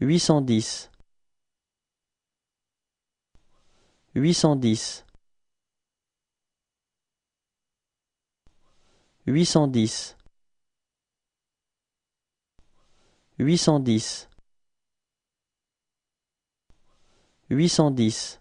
810 810 810 810 810